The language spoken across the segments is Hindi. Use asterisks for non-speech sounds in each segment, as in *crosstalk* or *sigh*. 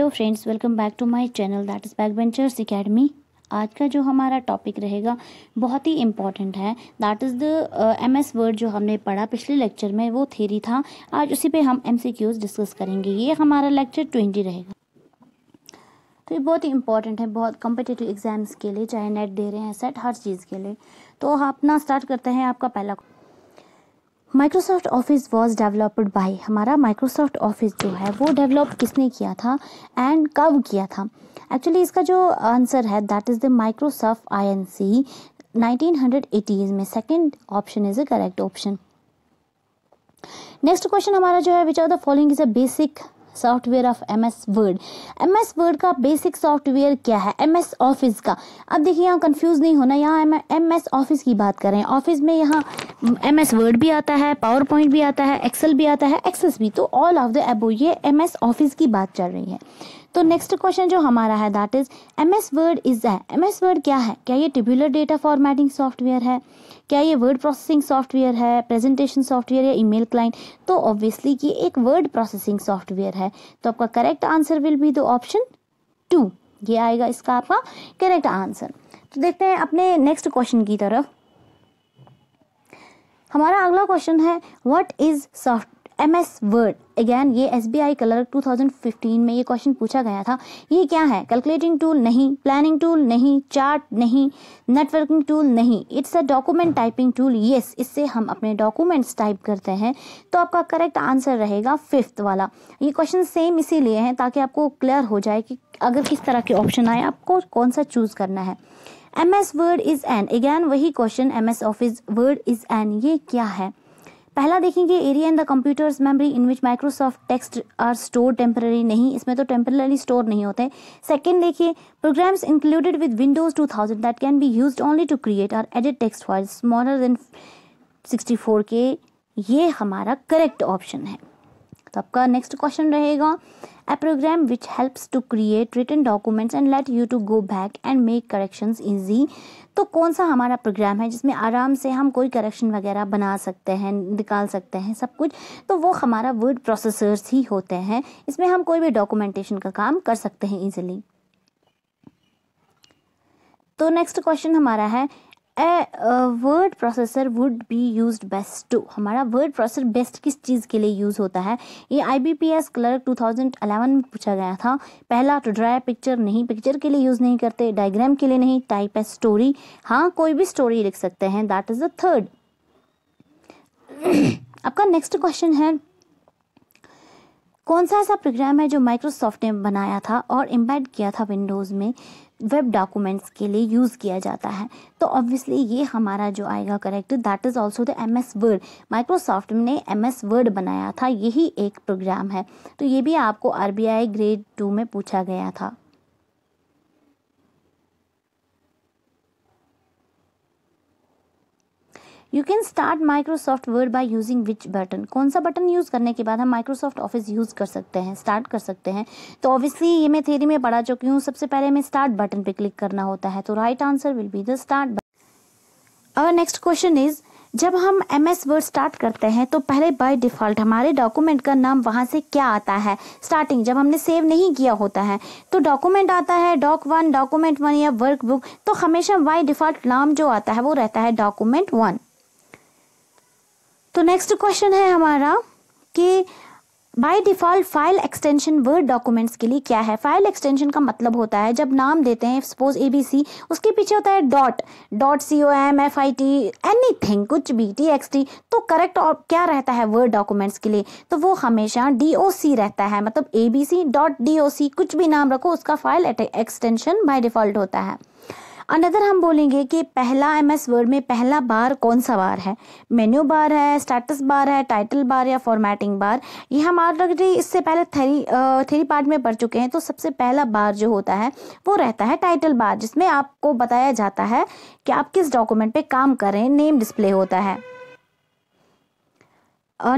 Hello friends welcome back to my channel that is back ventures academy आज का जो हमारा टॉपिक रहेगा बहुत ही इम्पॉर्टेंट है that is the M S word जो हमने पढ़ा पिछले लेक्चर में वो थेरी था आज उसी पे हम एम सी क्यूज डिस्कस करेंगे ये हमारा लेक्चर ट्वेंटी रहेगा तो ये बहुत ही इंपॉर्टेंट है बहुत कॉम्पिटेटिव एग्जाम्स के लिए चाहे नेट दे रहे हैं सेट हर चीज़ के लिए तो अपना स्टार्ट करते हैं आपका पहला Microsoft office was developed by हमारा माइक्रोसॉफ्ट ऑफिस जो है वो डेवलप किसने किया था एंड कब किया था एक्चुअली इसका जो आंसर है that is the Microsoft I N C nineteen hundred eighties में second option is a correct option next question हमारा जो है which are the following is a basic software of M S Word M S Word का बेसिक सॉफ्टवेयर क्या है एम एस ऑफिस का अब देखिए यहाँ कंफ्यूज नहीं होना यहाँ एम एस ऑफिस की बात करें ऑफिस में यहाँ एम एस वर्ड भी आता है पावर पॉइंट भी आता है एक्सेल भी आता है एक्सेस भी तो ऑल ऑफ द एबो ये एम एस ऑफिस की बात चल रही है तो नेक्स्ट क्वेश्चन जो हमारा है that is M S Word is है एम एस वर्ड क्या है क्या ये टिब्यूलर डेटा फॉर्मेटिंग सॉफ्टवेयर है क्या ये वर्ड प्रोसेसिंग सॉफ्टवेयर है प्रेजेंटेशन सॉफ्टवेयर या ईमेल क्लाइंट तो ऑब्वियसली ये एक वर्ड प्रोसेसिंग सॉफ्टवेयर है तो आपका correct answer will be the option two ये आएगा इसका आपका करेक्ट आंसर तो देखते हैं अपने नेक्स्ट क्वेश्चन की तरफ हमारा अगला क्वेश्चन है what is soft M S Word again ये S B I clerk two thousand fifteen में ये क्वेश्चन पूछा गया था ये क्या है कैलकुलेटिंग टूल नहीं प्लानिंग टूल नहीं चार्ट नहीं नेटवर्किंग टूल नहीं it's a document typing tool yes इससे हम अपने डॉक्यूमेंट्स टाइप करते हैं तो आपका करेक्ट आंसर रहेगा फिफ्थ वाला ये क्वेश्चन सेम इसीलिए हैं ताकि आपको क्लियर हो जाए कि अगर किस तरह के ऑप्शन आए आपको कौन सा चूज़ करना है M S Word is an again वही question M S Office Word is an ये क्या है पहला देखेंगे area in the computer's memory in which Microsoft text are store temporary नहीं इसमें तो टेम्पररी स्टोर नहीं होते सेकंड देखिए programs included with Windows 2000 that can be used only to create or edit text files smaller than 64 K ये हमारा करेक्ट ऑप्शन है तो आपका नेक्स्ट क्वेश्चन रहेगा A program which helps to create written documents and let you to go back and make corrections easy. तो कौन सा हमारा प्रोग्राम है जिसमें आराम से हम कोई करेक्शन वगैरह बना सकते हैं निकाल सकते हैं सब कुछ तो वो हमारा वर्ड प्रोसेसर्स ही होते हैं इसमें हम कोई भी डॉक्यूमेंटेशन का काम कर सकते हैं ईजिली तो नेक्स्ट क्वेश्चन हमारा है word processor would be use best to हमारा वर्ड प्रोसेसर बेस्ट किस चीज़ के लिए यूज़ होता है ये I B P S clerk two thousand eleven में पूछा गया था पहला तो ड्राई पिक्चर नहीं पिक्चर के लिए यूज़ नहीं करते डायग्राम के लिए नहीं टाइप है स्टोरी हाँ कोई भी स्टोरी लिख सकते हैं दैट इज़ द थर्ड आपका नेक्स्ट क्वेश्चन है कौन सा ऐसा प्रोग्राम है जो माइक्रोसॉफ्ट ने बनाया था और इम्पैक्ट किया था विंडोज़ में वेब डॉक्यूमेंट्स के लिए यूज़ किया जाता है तो ऑब्वियसली ये हमारा जो आएगा correct that is also the M S Word Microsoft ने एम एस वर्ड बनाया था यही एक प्रोग्राम है तो ये भी आपको R B I grade two में पूछा गया था you can start Microsoft Word by using which button कौन सा बटन यूज़ करने के बाद हम माइक्रोसॉफ्ट ऑफिस यूज़ कर सकते हैं स्टार्ट कर सकते हैं तो ऑब्वियसली ये मैं थेरी में पढ़ा चुकी हूँ सबसे पहले हमें स्टार्ट बटन पे क्लिक करना होता है तो right answer will be the start our next question is जब हम एम एस वर्ड स्टार्ट करते हैं तो पहले बाय डिफ़ॉल्ट हमारे डॉक्यूमेंट का नाम वहां से क्या आता है स्टार्टिंग जब हमने सेव नहीं किया होता है तो डॉक्यूमेंट आता है डॉक वन डॉक्यूमेंट वन या वर्क बुक तो हमेशा बाय डिफ़ॉल्ट नाम जो आता है वो रहता है डॉक्यूमेंट वन तो नेक्स्ट क्वेश्चन है हमारा कि by default file extension Word documents के लिए क्या है फाइल एक्सटेंशन का मतलब होता है जब नाम देते हैं सपोज ए बी सी उसके पीछे होता है dot dot C O M F I T anything कुछ बी टी एक्स टी तो करेक्ट और क्या रहता है वर्ड डॉक्यूमेंट्स के लिए तो वो हमेशा डी ओ सी रहता है मतलब A B C dot D O C कुछ भी नाम रखो उसका फाइल एक्सटेंशन बाई डिफ़ॉल्ट होता है अनदर हम बोलेंगे कि पहला एम एस वर्ड में पहला बार कौन सा बार है मेन्यू बार है स्टेटस बार है टाइटल बार या फॉर्मेटिंग बार ये हम ऑलरेडी इससे पहले थ्री थ्री पार्ट में पढ़ चुके हैं तो सबसे पहला बार जो होता है वो रहता है टाइटल बार जिसमें आपको बताया जाता है कि आप किस डॉक्यूमेंट पे काम कर रहे हैं नेम डिस्प्ले होता है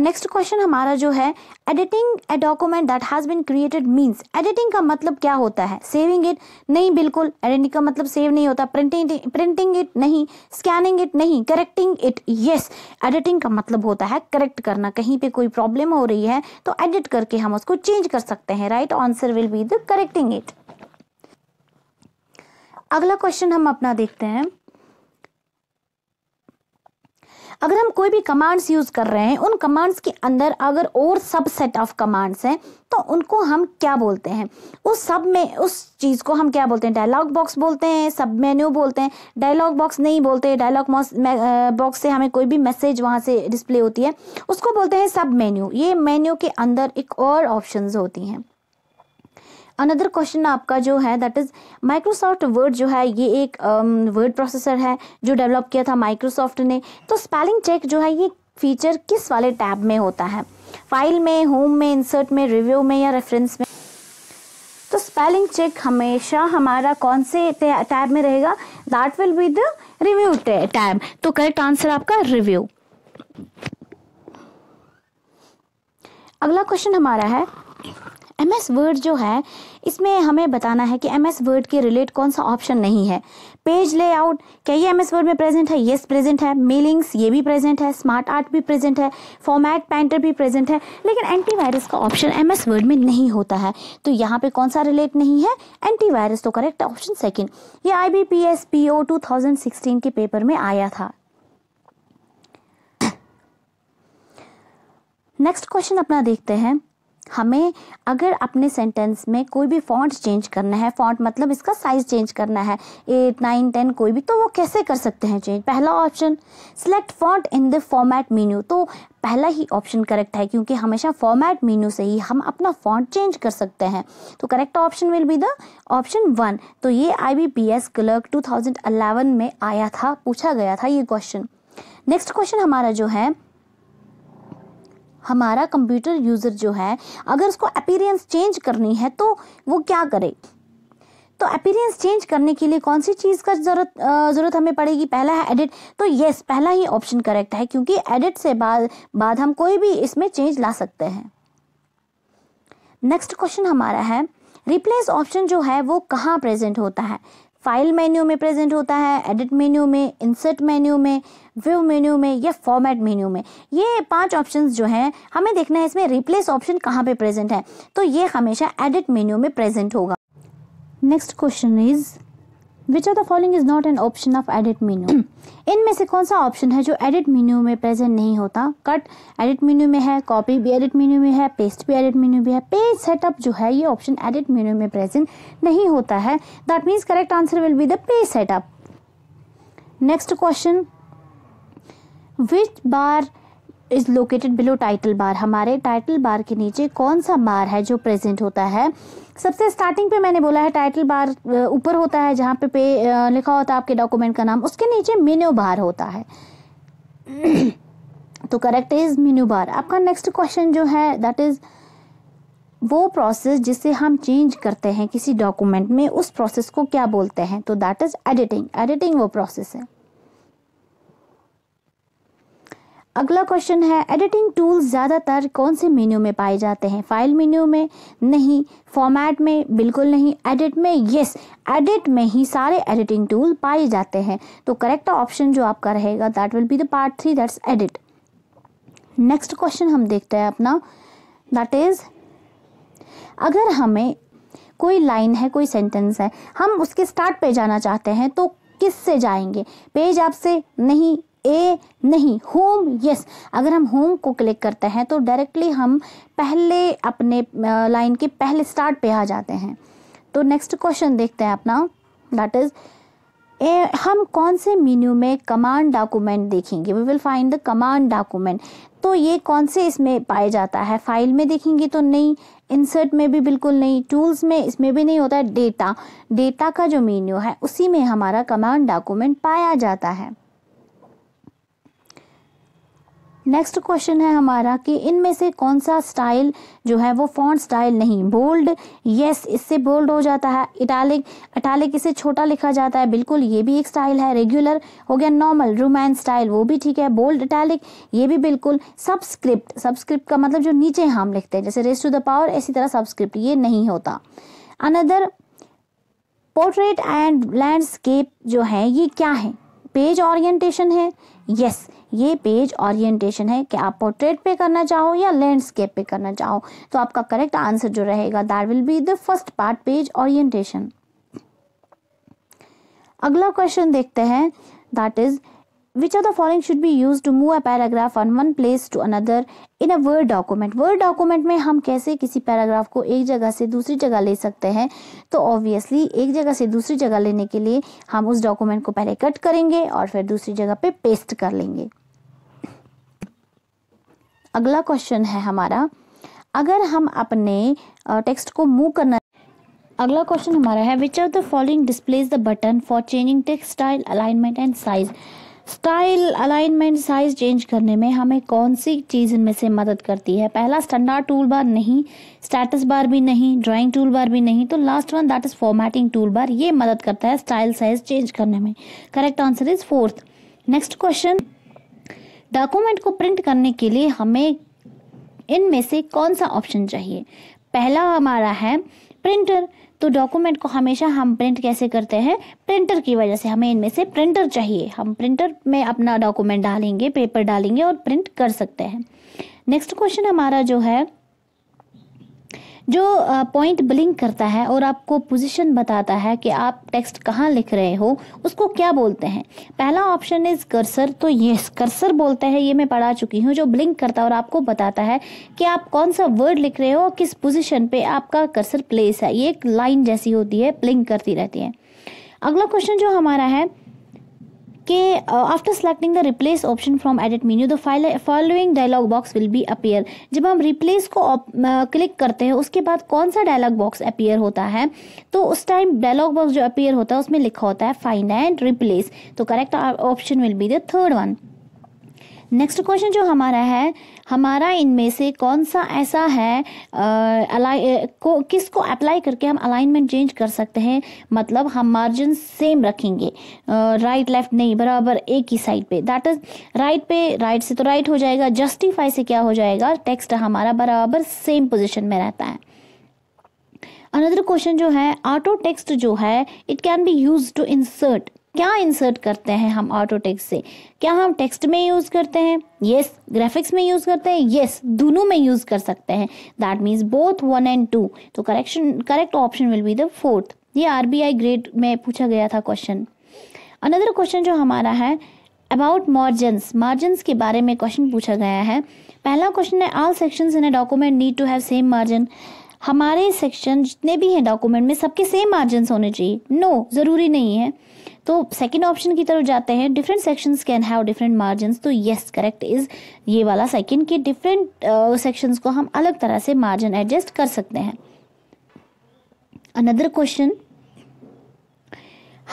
नेक्स्ट uh, क्वेश्चन हमारा जो है editing a document that has been created means editing का मतलब क्या होता है सेविंग इट नहीं बिल्कुल एडिटिंग का मतलब सेव नहीं होता प्रिंटिंग प्रिंटिंग इट नहीं स्कैनिंग इट नहीं करेक्टिंग इट यस एडिटिंग का मतलब होता है करेक्ट करना कहीं पे कोई प्रॉब्लम हो रही है तो एडिट करके हम उसको चेंज कर सकते हैं right answer will be the correcting it अगला क्वेश्चन हम अपना देखते हैं अगर हम कोई भी कमांड्स यूज कर रहे हैं उन कमांड्स के अंदर अगर और सब सेट ऑफ कमांड्स हैं तो उनको हम क्या बोलते हैं उस सब में उस चीज़ को हम क्या बोलते हैं डायलॉग बॉक्स बोलते हैं सब मेन्यू बोलते हैं डायलॉग बॉक्स नहीं बोलते डायलॉग बॉक्स से हमें कोई भी मैसेज वहाँ से डिस्प्ले होती है उसको बोलते हैं सब मेन्यू ये मेन्यू के अंदर एक और ऑप्शन होती हैं अनदर क्वेश्चन आपका जो है दैट इज़ माइक्रोसॉफ्ट वर्ड जो है ये एक वर्ड um, प्रोसेसर है जो डेवलप किया था माइक्रोसॉफ्ट ने तो स्पेलिंग चेक जो है ये फीचर किस वाले टैब में होता है फाइल में होम में इंसर्ट में रिव्यू में या रेफरेंस में तो स्पेलिंग चेक हमेशा हमारा कौन से टैब में रहेगा that will be the review tab तो करेक्ट आंसर आपका रिव्यू अगला क्वेश्चन हमारा है एम एस वर्ड जो है इसमें हमें बताना है कि एम एस वर्ड के रिलेट कौन सा ऑप्शन नहीं है पेज लेआउट क्या ये एम एस वर्ड में प्रेजेंट है येस yes, प्रेजेंट है मेलिंग्स ये भी प्रेजेंट है स्मार्ट आर्ट भी प्रेजेंट है फॉर्मेट पेंटर भी प्रेजेंट है लेकिन एंटीवायरस का ऑप्शन एम एस वर्ड में नहीं होता है तो यहाँ पे कौन सा रिलेट नहीं है एंटीवायरस तो करेक्ट ऑप्शन सेकेंड ये I B P S P O two thousand sixteen के पेपर में आया था नेक्स्ट क्वेश्चन अपना देखते हैं हमें अगर अपने सेंटेंस में कोई भी फॉन्ट चेंज करना है फॉन्ट मतलब इसका साइज चेंज करना है एट नाइन टेन कोई भी तो वो कैसे कर सकते हैं चेंज पहला option select font in the format menu तो पहला ही ऑप्शन करेक्ट है क्योंकि हमेशा फॉर्मेट मीन्यू से ही हम अपना फॉन्ट चेंज कर सकते हैं तो correct option will be the option one तो ये I B P S clerk two thousand eleven में आया था पूछा गया था ये क्वेश्चन नेक्स्ट क्वेश्चन हमारा जो है हमारा कंप्यूटर यूज़र जो है अगर उसको अपीरियंस चेंज करनी है तो वो क्या करे तो अपीरियंस चेंज करने के लिए कौन सी चीज़ का ज़रूरत ज़रूरत हमें पड़ेगी पहला है एडिट तो यस पहला ही ऑप्शन करेक्ट है क्योंकि एडिट से बाद बाद हम कोई भी इसमें चेंज ला सकते हैं नेक्स्ट क्वेश्चन हमारा है रिप्लेस ऑप्शन जो है वो कहाँ प्रेजेंट होता है फाइल मेन्यू में प्रेजेंट होता है एडिट मेन्यू में इंसर्ट मेन्यू में व्यू मेन्यू में या फॉर्मेट मेन्यू में ये पांच ऑप्शंस जो हैं हमें देखना है इसमें रिप्लेस ऑप्शन कहाँ पे प्रेजेंट है तो ये हमेशा एडिट मेन्यू में प्रेजेंट होगा next question is which are the following is not an option of edit menu इनमें से कौन सा ऑप्शन है जो एडिट मेन्यू में प्रेजेंट नहीं होता कट एडिट मेन्यू में है कॉपी भी एडिट मेन्यू में है पेस्ट भी एडिट मेन्यू में है पेज सेटअप जो है ये ऑप्शन एडिट मेन्यू में प्रेजेंट नहीं होता है that means correct answer will be the page setup next question which bar is located below title bar हमारे टाइटल बार के नीचे कौन सा बार है जो प्रेजेंट होता है सबसे स्टार्टिंग पे मैंने बोला है टाइटल बार ऊपर होता है जहाँ पे पे लिखा होता है आपके डॉक्यूमेंट का नाम उसके नीचे मेन्यू बार होता है *clears throat* तो करेक्ट इज मेन्यू बार आपका नेक्स्ट क्वेश्चन जो है दैट इज वो प्रोसेस जिसे हम चेंज करते हैं किसी डॉक्यूमेंट में उस प्रोसेस को क्या बोलते हैं तो दैट इज एडिटिंग एडिटिंग वो प्रोसेस है अगला क्वेश्चन है एडिटिंग टूल्स ज़्यादातर कौन से मेन्यू में पाए जाते हैं फाइल मेन्यू में नहीं फॉर्मेट में बिल्कुल नहीं एडिट में यस एडिट में ही सारे एडिटिंग टूल पाए जाते हैं तो करेक्ट ऑप्शन जो आपका रहेगा that will be the part three that's edit next question हम देखते हैं अपना दैट इज़ अगर हमें कोई लाइन है कोई सेंटेंस है हम उसके स्टार्ट पे जाना चाहते हैं तो किस से जाएंगे पेज आपसे नहीं ए नहीं होम यस अगर हम होम को क्लिक करते हैं तो डायरेक्टली हम पहले अपने लाइन के पहले स्टार्ट पे आ जाते हैं तो नेक्स्ट क्वेश्चन देखते हैं अपना दैट इज़ ए, हम कौन से मेन्यू में कमांड डॉक्यूमेंट देखेंगे we will find the command document तो ये कौन से इसमें पाया जाता है फाइल में देखेंगे तो नहीं इंसर्ट में भी बिल्कुल नहीं टूल्स में इसमें भी नहीं होता है डेटा डेटा का जो मेन्यू है उसी में हमारा कमांड डॉक्यूमेंट पाया जाता है नेक्स्ट क्वेश्चन है हमारा कि इनमें से कौन सा स्टाइल जो है वो फॉन्ट स्टाइल नहीं बोल्ड यस इससे बोल्ड हो जाता है इटालिक इटालिक इसे छोटा लिखा जाता है बिल्कुल ये भी एक स्टाइल है रेगुलर हो गया नॉर्मल रोमैन स्टाइल वो भी ठीक है बोल्ड इटालिक ये भी बिल्कुल सबस्क्रिप्ट सबस्क्रिप्ट का मतलब जो नीचे हम लिखते हैं जैसे रेस टू द पावर इसी तरह सबस्क्रिप्ट ये नहीं होता अनदर पोर्ट्रेट एंड लैंडस्केप जो है ये क्या है पेज ऑरियंटेशन है यस yes, ये पेज ओरिएंटेशन है कि आप पोर्ट्रेट पे करना चाहो या लैंडस्केप पे करना चाहो तो आपका करेक्ट आंसर जो रहेगा that will be the first part page orientation अगला क्वेश्चन देखते हैं that is which of the following should be used to move a paragraph from one place to another in a word document word document में हम कैसे किसी पैराग्राफ को एक जगह से दूसरी जगह ले सकते हैं तो ऑब्वियसली एक जगह से दूसरी जगह लेने के लिए हम उस डॉक्यूमेंट को पहले कट करेंगे और फिर दूसरी जगह पे पेस्ट कर लेंगे अगला क्वेश्चन है हमारा अगर हम अपने टेक्स्ट को मूव करना अगला क्वेश्चन हमारा है which are the following displays the button for changing text style alignment and size style alignment size change करने में हमें कौन सी चीज़ इनमें से मदद करती है पहला स्टैंडर्ड टूल बार नहीं स्टेटस बार भी नहीं ड्राइंग टूल बार भी नहीं तो last one that is formatting tool bar ये मदद करता है स्टाइल साइज चेंज करने में correct answer is fourth next question document को प्रिंट करने के लिए हमें इनमें से कौन सा ऑप्शन चाहिए पहला हमारा है प्रिंटर तो डॉक्यूमेंट को हमेशा हम प्रिंट कैसे करते हैं प्रिंटर की वजह से हमें इनमें से प्रिंटर चाहिए हम प्रिंटर में अपना डॉक्यूमेंट डालेंगे पेपर डालेंगे और प्रिंट कर सकते हैं नेक्स्ट क्वेश्चन हमारा जो है जो पॉइंट ब्लिंक करता है और आपको पोजीशन बताता है कि आप टेक्स्ट कहाँ लिख रहे हो उसको क्या बोलते हैं पहला ऑप्शन इज़ कर्सर तो ये कर्सर *laughs* बोलता है ये मैं पढ़ा चुकी हूँ जो ब्लिंक करता है और आपको बताता है कि आप कौन सा वर्ड लिख रहे हो किस पोजिशन पर आपका कर्सर प्लेस है ये एक लाइन जैसी होती है ब्लिंक करती रहती है अगला क्वेश्चन जो हमारा है के after selecting the replace option from edit menu the following dialog box will be appear जब हम रिप्लेस को क्लिक uh, करते हैं उसके बाद कौन सा डायलॉग बॉक्स अपेयर होता है तो उस टाइम डायलॉग बॉक्स जो अपेयर होता है उसमें लिखा होता है फाइंड एंड रिप्लेस तो correct option will be the third one next question जो हमारा है हमारा इनमें से कौन सा ऐसा है अलाई को किसको अप्लाई करके हम अलाइनमेंट चेंज कर सकते हैं मतलब हम मार्जिन सेम रखेंगे राइट लेफ्ट नहीं बराबर एक ही साइड पे दैट इज राइट पे राइट से तो राइट हो जाएगा जस्टिफाई से क्या हो जाएगा टेक्स्ट हमारा बराबर सेम पोजिशन में रहता है अनदर क्वेश्चन जो है ऑटो टेक्स्ट जो है it can be use to insert क्या इंसर्ट करते हैं हम ऑटो टेक्स्ट से क्या हम टेक्स्ट में यूज़ करते हैं येस yes. ग्राफिक्स में यूज़ करते हैं येस yes. दोनों में यूज़ कर सकते हैं that means both one and two तो correction correct option will be the fourth ये आर बी आई ग्रेड में पूछा गया था क्वेश्चन अनदर क्वेश्चन जो हमारा है अबाउट मार्जन्स मार्जन्स के बारे में क्वेश्चन पूछा गया है पहला क्वेश्चन है all section in a document need to have same margin हमारे सेक्शन जितने भी हैं डॉक्यूमेंट में सबके सेम मार्जिन होने चाहिए नो no, ज़रूरी नहीं है तो सेकेंड ऑप्शन की तरफ जाते हैं different sections can have different margin तो येस करेक्ट इज़ ये वाला सेकेंड कि डिफरेंट सेक्शंस uh, को हम अलग तरह से मार्जिन एडजस्ट कर सकते हैं अनदर क्वेश्चन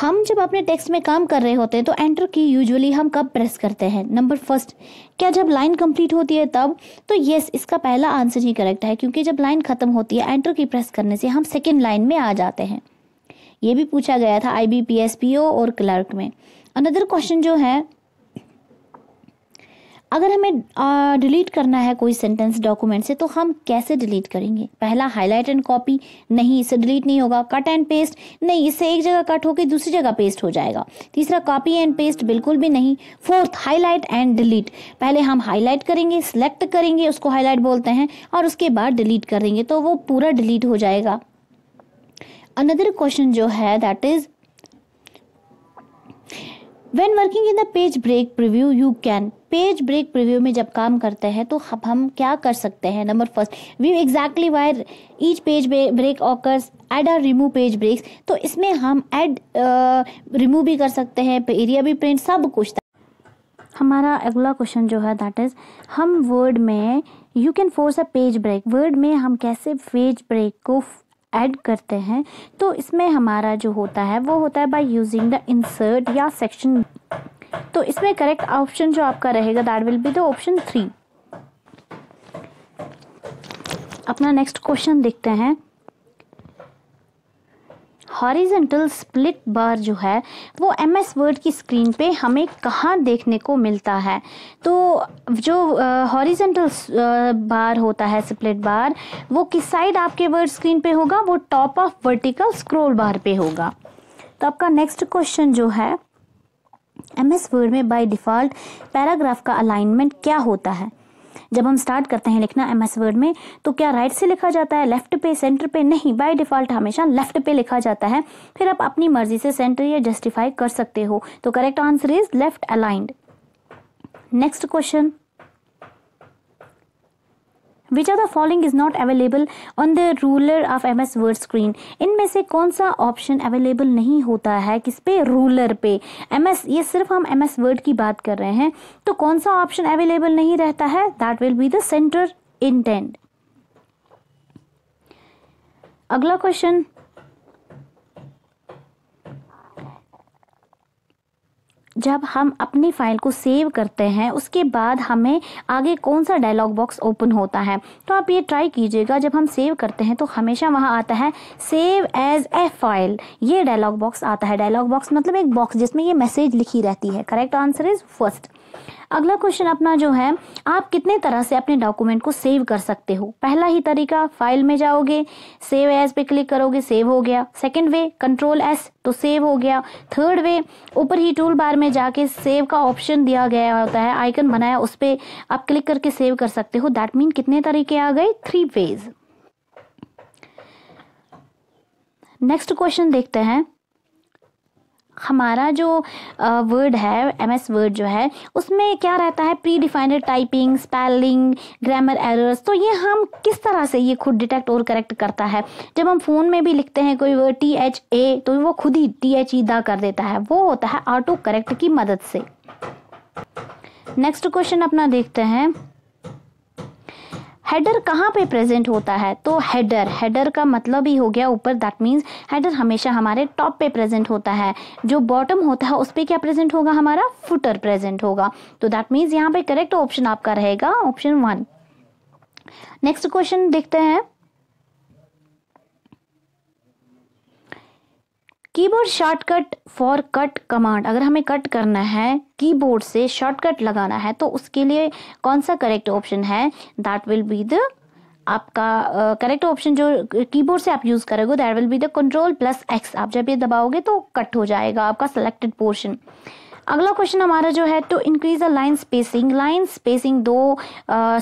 हम जब अपने टेक्स्ट में काम कर रहे होते हैं तो एंटर की यूजुअली हम कब प्रेस करते हैं नंबर फर्स्ट क्या जब लाइन कंप्लीट होती है तब तो यस इसका पहला आंसर ही करेक्ट है क्योंकि जब लाइन खत्म होती है एंटर की प्रेस करने से हम सेकेंड लाइन में आ जाते हैं ये भी पूछा गया था I B P S P O और क्लर्क में अनदर क्वेश्चन जो है अगर हमें डिलीट करना है कोई सेंटेंस डॉक्यूमेंट से तो हम कैसे डिलीट करेंगे पहला हाईलाइट एंड कॉपी नहीं इससे डिलीट नहीं होगा कट एंड पेस्ट नहीं इससे एक जगह कट होकर दूसरी जगह पेस्ट हो जाएगा तीसरा कॉपी एंड पेस्ट बिल्कुल भी नहीं फोर्थ हाईलाइट एंड डिलीट पहले हम हाईलाइट करेंगे सिलेक्ट करेंगे उसको हाईलाइट बोलते हैं और उसके बाद डिलीट करेंगे तो वो पूरा डिलीट हो जाएगा अनदर क्वेश्चन जो है that is when working in the page break preview you can page break preview में जब काम करते हैं तो हम हम क्या कर सकते हैं number first view exactly where each page break occurs add or remove page breaks तो इसमें हम एड रिमूव uh, भी कर सकते हैं एरिया भी प्रिंट सब कुछ हमारा अगला क्वेश्चन जो है दैट इज़ हम वर्ड में you can force a page break Word में हम कैसे पेज ब्रेक को ऐड करते हैं तो इसमें हमारा जो होता है वो होता है बाय यूजिंग द इंसर्ट या सेक्शन तो इसमें करेक्ट ऑप्शन जो आपका रहेगा that will be the option three अपना नेक्स्ट क्वेश्चन देखते हैं हॉरिजेंटल स्प्लिट बार जो है वो एम एस वर्ड की स्क्रीन पे हमें कहाँ देखने को मिलता है तो जो हॉरिजेंटल बार होता है स्प्लिट बार वो किस साइड आपके वर्ड स्क्रीन पे होगा वो top of vertical scroll bar पे होगा तो आपका नेक्स्ट क्वेश्चन जो है एम एस वर्ड में बाय डिफ़ॉल्ट पैराग्राफ का अलाइनमेंट क्या होता है जब हम स्टार्ट करते हैं लिखना एम एस वर्ड में तो क्या राइट से लिखा जाता है लेफ्ट पे सेंटर पे नहीं बाय डिफ़ॉल्ट हमेशा लेफ्ट पे लिखा जाता है फिर आप अपनी मर्जी से सेंटर या जस्टिफाई कर सकते हो तो correct answer is left aligned next question which of the following is not available on the ruler of M S Word screen इनमें से कौन सा ऑप्शन अवेलेबल नहीं होता है किस पे रूलर पे एम एस ये सिर्फ हम एम एस वर्ड की बात कर रहे हैं तो कौन सा ऑप्शन अवेलेबल नहीं रहता है that will be the center indent अगला क्वेश्चन जब हम अपनी फाइल को सेव करते हैं उसके बाद हमें आगे कौन सा डायलॉग बॉक्स ओपन होता है तो आप ये ट्राई कीजिएगा जब हम सेव करते हैं तो हमेशा वहाँ आता है सेव एज ए फाइल ये डायलॉग बॉक्स आता है डायलॉग बॉक्स मतलब एक बॉक्स जिसमें ये मैसेज लिखी रहती है करेक्ट आंसर इज़ फर्स्ट अगला क्वेश्चन अपना जो है आप कितने तरह से अपने डॉक्यूमेंट को सेव कर सकते हो पहला ही तरीका फाइल में जाओगे सेव एज पे क्लिक करोगे सेव हो गया सेकेंड वे कंट्रोल एस तो सेव हो गया थर्ड वे ऊपर ही टूल बार में जाके सेव का ऑप्शन दिया गया होता है आइकन बनाया उस पर आप क्लिक करके सेव कर सकते हो दैट मीन कितने तरीके आ गए थ्री वेज नेक्स्ट क्वेश्चन देखते हैं हमारा जो वर्ड है एम एस वर्ड जो है उसमें क्या रहता है predefined typing spelling grammar errors तो ये हम किस तरह से ये खुद डिटेक्ट और करेक्ट करता है जब हम फ़ोन में भी लिखते हैं कोई वर्ड टी एच ए तो वो खुद ही टी एच ई दा कर देता है वो होता है ऑटो करेक्ट की मदद से नेक्स्ट क्वेश्चन अपना देखते हैं हेडर कहाँ पे प्रेजेंट होता है तो हेडर हेडर का मतलब ही हो गया ऊपर दैट मीन्स हेडर हमेशा हमारे टॉप पे प्रेजेंट होता है जो बॉटम होता है उस पर क्या प्रेजेंट होगा हमारा फुटर प्रेजेंट होगा तो दैट मीन्स यहाँ पे करेक्ट ऑप्शन आपका रहेगा ऑप्शन वन नेक्स्ट क्वेश्चन देखते हैं keyboard shortcut for cut command अगर हमें कट करना है कीबोर्ड से शॉर्टकट लगाना है तो उसके लिए कौन सा करेक्ट ऑप्शन है दैट विल बी द आपका करेक्ट uh, ऑप्शन जो कीबोर्ड से आप यूज़ करोगे that will be the control plus X आप जब ये दबाओगे तो कट हो जाएगा आपका सेलेक्टेड पोर्शन अगला क्वेश्चन हमारा जो है to increase a line spacing line spacing दो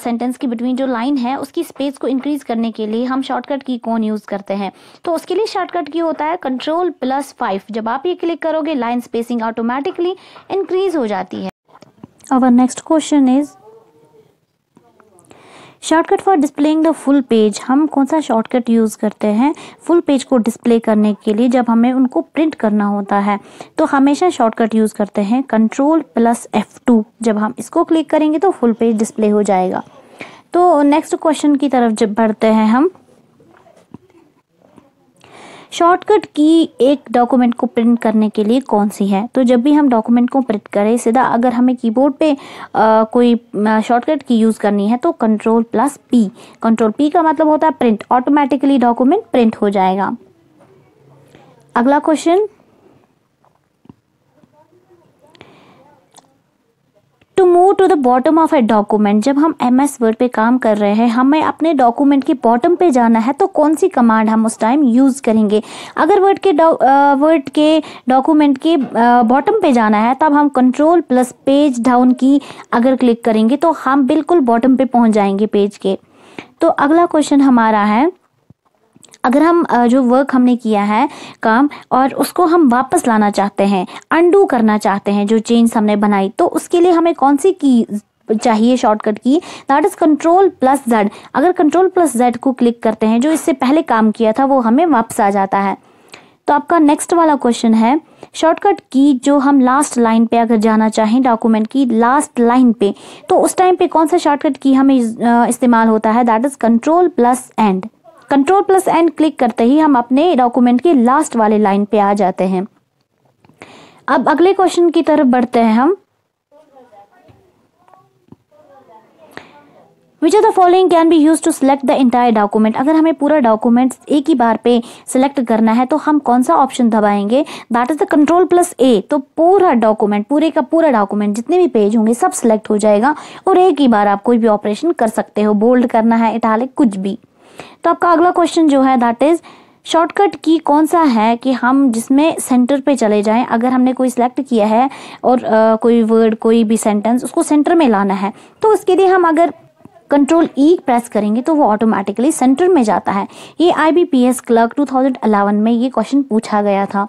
सेंटेंस uh, की बिटवीन जो लाइन है उसकी स्पेस को इंक्रीज करने के लिए हम शॉर्टकट की कौन यूज़ करते हैं तो उसके लिए शॉर्टकट की होता है कंट्रोल प्लस फाइव जब आप ये क्लिक करोगे लाइन स्पेसिंग ऑटोमेटिकली इंक्रीज हो जाती है our next question is shortcut for displaying the full page हम कौन सा शॉर्टकट यूज़ करते हैं फुल पेज को डिस्प्ले करने के लिए जब हमें उनको प्रिंट करना होता है तो हमेशा शॉर्टकट यूज़ करते हैं कंट्रोल प्लस एफ़ टू जब हम इसको क्लिक करेंगे तो फुल पेज डिस्प्ले हो जाएगा तो नेक्स्ट क्वेश्चन की तरफ जब बढ़ते हैं हम शॉर्टकट की एक डॉक्यूमेंट को प्रिंट करने के लिए कौन सी है तो जब भी हम डॉक्यूमेंट को प्रिंट करें सीधा अगर हमें कीबोर्ड पे आ, कोई शॉर्टकट की यूज़ करनी है तो control plus P control P का मतलब होता है प्रिंट ऑटोमेटिकली डॉक्यूमेंट प्रिंट हो जाएगा अगला question to move to the bottom of a document जब हम एम एस वर्ड पे काम कर रहे हैं हमें अपने डॉक्यूमेंट के बॉटम पे जाना है तो कौन सी कमांड हम उस टाइम यूज़ करेंगे अगर वर्ड के वर्ड के डॉक्यूमेंट के बॉटम पे जाना है तब हम कंट्रोल प्लस पेज डाउन की अगर क्लिक करेंगे तो हम बिल्कुल बॉटम पे पहुंच जाएंगे पेज के तो अगला क्वेश्चन हमारा है अगर हम जो वर्क हमने किया है काम और उसको हम वापस लाना चाहते हैं अंडू करना चाहते हैं जो चेंज हमने बनाई तो उसके लिए हमें कौन सी की चाहिए शॉर्टकट की that is control plus Z अगर कंट्रोल प्लस जेड को क्लिक करते हैं जो इससे पहले काम किया था वो हमें वापस आ जाता है तो आपका नेक्स्ट वाला क्वेश्चन है शॉर्टकट की जो हम लास्ट लाइन पे अगर जाना चाहें डॉक्यूमेंट की लास्ट लाइन पे तो उस टाइम पे कौन सा शॉर्टकट की हमें इस्तेमाल होता है that is control plus end control plus N click करते ही हम अपने डॉक्यूमेंट के लास्ट वाले लाइन पे आ जाते हैं अब अगले क्वेश्चन की तरफ बढ़ते हैं हम which are the following can be use to select the entire document अगर हमें पूरा डॉक्यूमेंट एक ही बार पे सिलेक्ट करना है तो हम कौन सा ऑप्शन दबाएंगे that is the control plus A तो पूरा डॉक्यूमेंट पूरे का पूरा डॉक्यूमेंट जितने भी पेज होंगे सब सिलेक्ट हो जाएगा और एक ही बार आप कोई भी ऑपरेशन कर सकते हो बोल्ड करना है इटालिक कुछ भी तो आपका अगला क्वेश्चन जो है दैट इज़ शॉर्टकट की कौन सा है कि हम जिसमें सेंटर पे चले जाएं अगर हमने कोई सिलेक्ट किया है और आ, कोई वर्ड कोई भी सेंटेंस उसको सेंटर में लाना है तो उसके लिए हम अगर कंट्रोल ई e प्रेस करेंगे तो वो ऑटोमेटिकली सेंटर में जाता है ये I B P S clerk two thousand eleven में ये क्वेश्चन पूछा गया था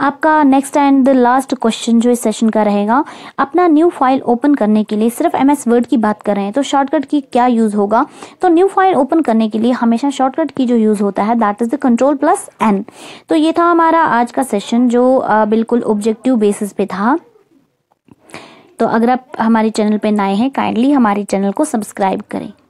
आपका next and the last question जो इस सेशन का रहेगा अपना न्यू फाइल ओपन करने के लिए सिर्फ एम एस वर्ड की बात कर रहे हैं तो शॉर्टकट की क्या यूज़ होगा तो न्यू फाइल ओपन करने के लिए हमेशा शॉर्टकट की जो यूज़ होता है that is the control plus N तो ये था हमारा आज का सेशन जो आ, बिल्कुल ऑब्जेक्टिव बेसिस पे था तो अगर आप हमारे चैनल पे नए हैं काइंडली हमारे चैनल को सब्सक्राइब करें